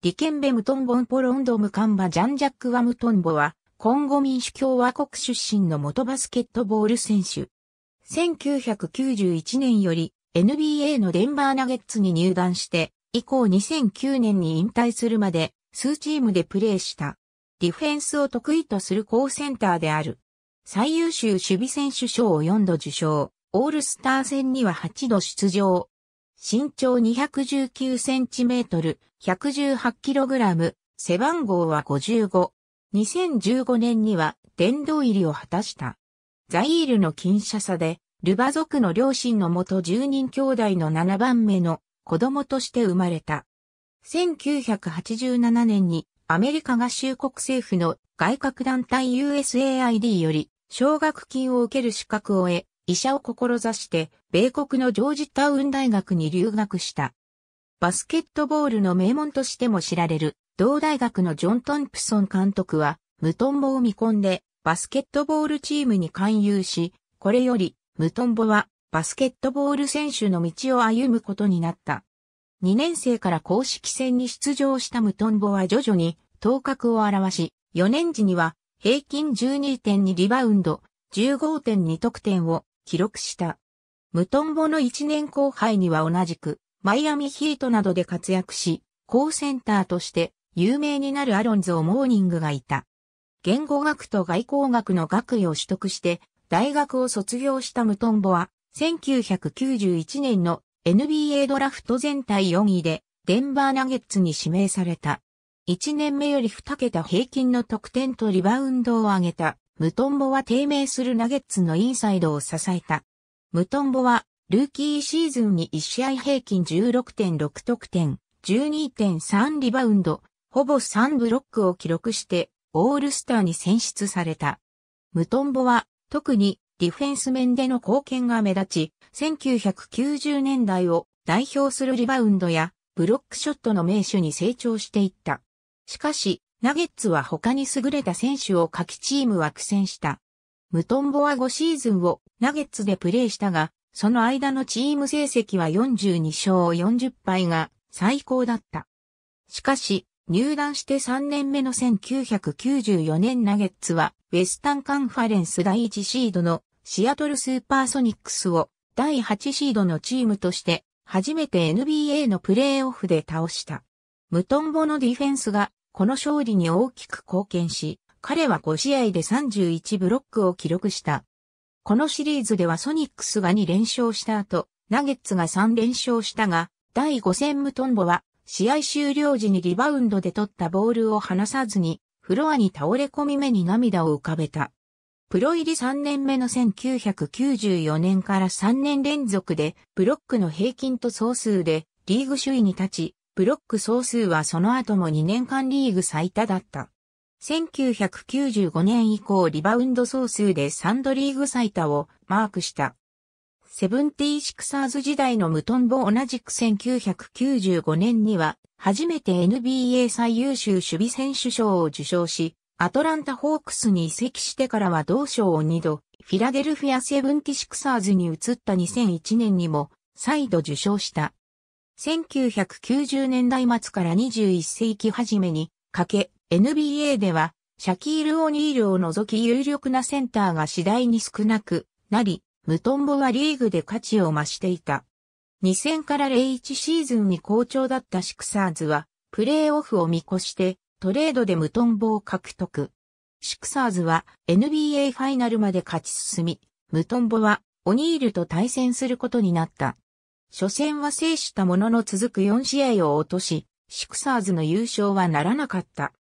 リケンベ・ムトンボンポロンドムカンバジャンジャック・ワムトンボは、コンゴ民主共和国出身の元バスケットボール選手。1991年より NBA のデンバーナゲッツに入団して、以降2009年に引退するまで、数チームでプレーした。ディフェンスを得意とする好センターである。最優秀守備選手賞を4度受賞。オールスター戦には8度出場。身長 219cm、118kg、背番号は55。2015年には殿堂入りを果たした。ザイールの近社差で、ルバ族の両親のもと10人兄弟の7番目の子供として生まれた。1987年にアメリカ合衆国政府の外郭団体 USAID より奨学金を受ける資格を得、医者を志して、米国のジョージタウン大学に留学した。バスケットボールの名門としても知られる、同大学のジョン・トンプソン監督は、ムトンボを見込んで、バスケットボールチームに勧誘し、これより、ムトンボは、バスケットボール選手の道を歩むことになった。2年生から公式戦に出場したムトンボは徐々に頭角を現し、4年時には平均12.2リバウンド、15.2得点を記録した。ムトンボの1年後輩には同じく、マイアミヒートなどで活躍し、高センターとして有名になるアロンゾー・モーニングがいた。言語学と外交学の学位を取得して、大学を卒業したムトンボは、1991年の NBA ドラフト全体4位で、デンバーナゲッツに指名された。1年目より2桁平均の得点とリバウンドを上げた。ムトンボは低迷するナゲッツのインサイドを支えた。ムトンボは、ルーキーシーズンに1試合平均16.6得点、12.3リバウンド、ほぼ3ブロックを記録して、オールスターに選出された。ムトンボは、特にディフェンス面での貢献が目立ち、1990年代を代表するリバウンドや、ブロックショットの名手に成長していった。しかし、ナゲッツは他に優れた選手を書きチームは苦戦した。ムトンボは5シーズンをナゲッツでプレーしたが、その間のチーム成績は42勝40敗が最高だった。しかし、入団して3年目の1994年ナゲッツは、ウェスタンカンファレンス第1シードのシアトルスーパーソニックスを第8シードのチームとして、初めて NBA のプレーオフで倒した。ムトンボのディフェンスがこの勝利に大きく貢献し、彼は5試合で31ブロックを記録した。このシリーズではソニックスが2連勝した後、ナゲッツが3連勝したが、第5戦ムトンボは、試合終了時にリバウンドで取ったボールを離さずに、フロアに倒れ込み目に涙を浮かべた。プロ入り3年目の1994年から3年連続で、ブロックの平均と総数で、リーグ首位に立ち、ブロック総数はその後も2年間リーグ最多だった。1995年以降リバウンド総数でサンドリーグ最多をマークした。セブンティーシクサーズ時代のムトンボ同じく1995年には初めて NBA 最優秀守備選手賞を受賞し、アトランタホークスに移籍してからは同賞を2度、フィラデルフィアセブンティシクサーズに移った2001年にも再度受賞した。1990年代末から21世紀初めにかけ、NBA では、シャキール・オニールを除き有力なセンターが次第に少なくなり、ムトンボはリーグで価値を増していた。2000から01シーズンに好調だったシクサーズは、プレーオフを見越して、トレードでムトンボを獲得。シクサーズは NBA ファイナルまで勝ち進み、ムトンボはオニールと対戦することになった。初戦は制したものの続く4試合を落とし、シクサーズの優勝はならなかった。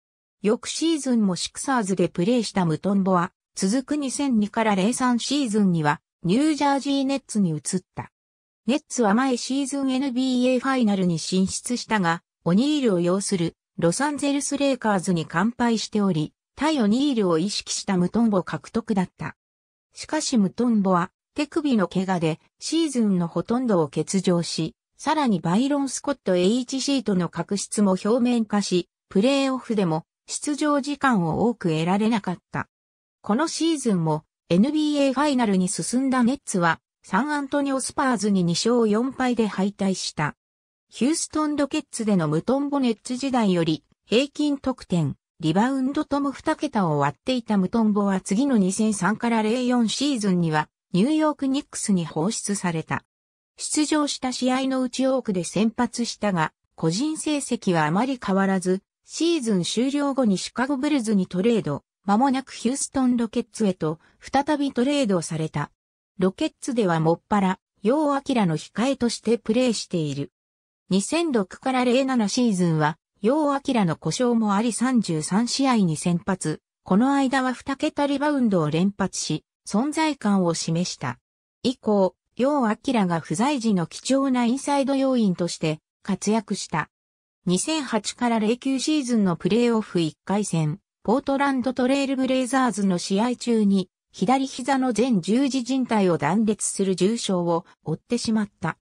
翌シーズンもシクサーズでプレーしたムトンボは、続く2002から03シーズンには、ニュージャージーネッツに移った。ネッツは前シーズン NBA ファイナルに進出したが、オニールを要するロサンゼルスレイカーズに完敗しており、対オニールを意識したムトンボ獲得だった。しかしムトンボは手首の怪我でシーズンのほとんどを欠場し、さらにバイロン・スコット HC との確執も表面化し、プレーオフでも出場時間を多く得られなかった。このシーズンも NBA ファイナルに進んだネッツはサンアントニオスパーズに2勝4敗で敗退した。ヒューストンロケッツでのムトンボネッツ時代より平均得点、リバウンドとも2桁を割っていたムトンボは次の2003から04シーズンにはニューヨークニックスに放出された。出場した試合のうち多くで先発したが、個人成績はあまり変わらず、シーズン終了後にシカゴブルズにトレード、間もなくヒューストンロケッツへと再びトレードされた。ロケッツではもっぱら、ヨーアキラの控えとしてプレーしている。2006から07シーズンは、ヨーアキラの故障もあり33試合に先発。この間は2桁リバウンドを連発し、存在感を示した。以降、両明が不在時の貴重なインサイド要員として活躍した。2008から09シーズンのプレーオフ1回戦、ポートランドトレイルブレイザーズの試合中に、左膝の全十字靭帯を断裂する重傷を負ってしまった。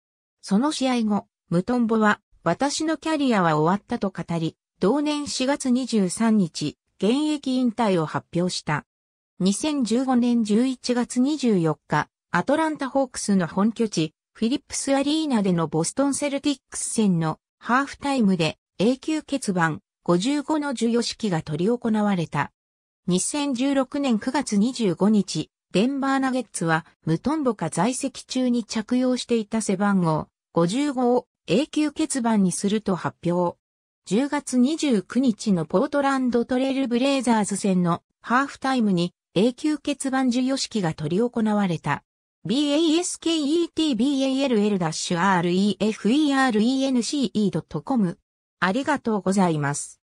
その試合後、ムトンボは、私のキャリアは終わったと語り、同年4月23日、現役引退を発表した。2015年11月24日、アトランタホークスの本拠地、フィリップスアリーナでのボストンセルティックス戦のハーフタイムで永久欠番55の授与式が執り行われた。2016年9月25日、デンバーナゲッツは無トンボか在籍中に着用していた背番号55を永久欠番にすると発表。10月29日のポートランドトレイルブレイザーズ戦のハーフタイムに永久欠番授与式が執り行われた。basketball-ref-erence.com ありがとうございます。